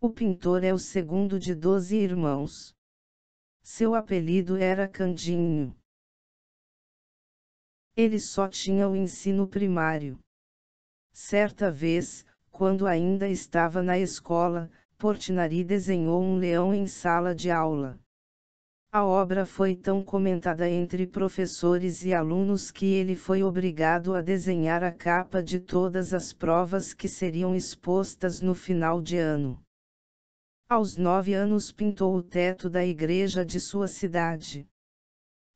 O pintor é o segundo de doze irmãos. Seu apelido era Candinho. Ele só tinha o ensino primário. Certa vez, quando ainda estava na escola, Portinari desenhou um leão em sala de aula. A obra foi tão comentada entre professores e alunos que ele foi obrigado a desenhar a capa de todas as provas que seriam expostas no final de ano. Aos nove anos pintou o teto da igreja de sua cidade.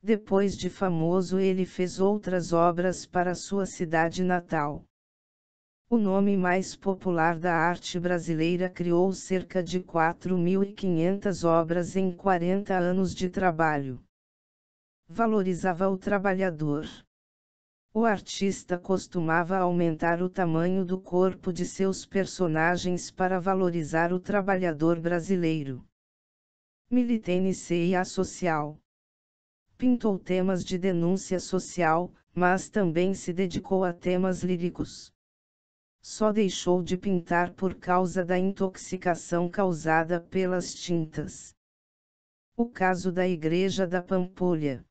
Depois de famoso, ele fez outras obras para sua cidade natal. O nome mais popular da arte brasileira criou cerca de 4.500 obras em 40 anos de trabalho. Valorizava o trabalhador. O artista costumava aumentar o tamanho do corpo de seus personagens para valorizar o trabalhador brasileiro. Militene CIA Social. Pintou temas de denúncia social, mas também se dedicou a temas líricos só deixou de pintar por causa da intoxicação causada pelas tintas. O caso da Igreja da Pampulha.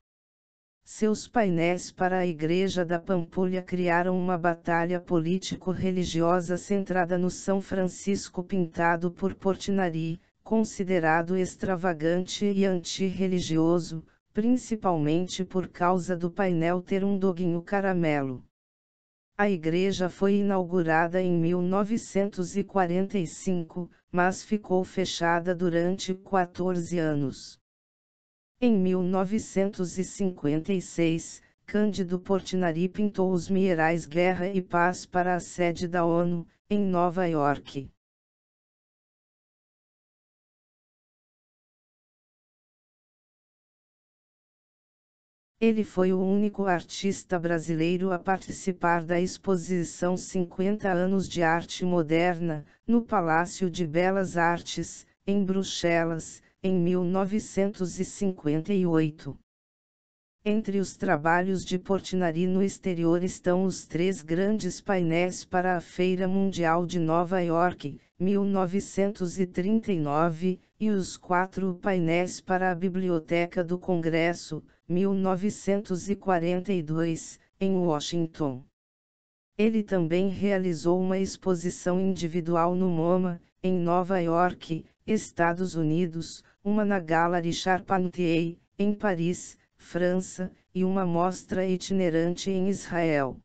Seus painéis para a Igreja da Pampulha criaram uma batalha político-religiosa centrada no São Francisco pintado por Portinari, considerado extravagante e antirreligioso, principalmente por causa do painel ter um doguinho caramelo. A igreja foi inaugurada em 1945, mas ficou fechada durante 14 anos. Em 1956, Cândido Portinari pintou os Mierais Guerra e Paz para a sede da ONU, em Nova York. Ele foi o único artista brasileiro a participar da exposição 50 anos de arte moderna, no Palácio de Belas Artes, em Bruxelas, em 1958. Entre os trabalhos de Portinari no exterior estão os três grandes painéis para a Feira Mundial de Nova York, 1939, e os quatro painéis para a Biblioteca do Congresso, 1942, em Washington. Ele também realizou uma exposição individual no MoMA, em Nova York, Estados Unidos, uma na Galerie Charpentier, em Paris, França, e uma mostra itinerante em Israel.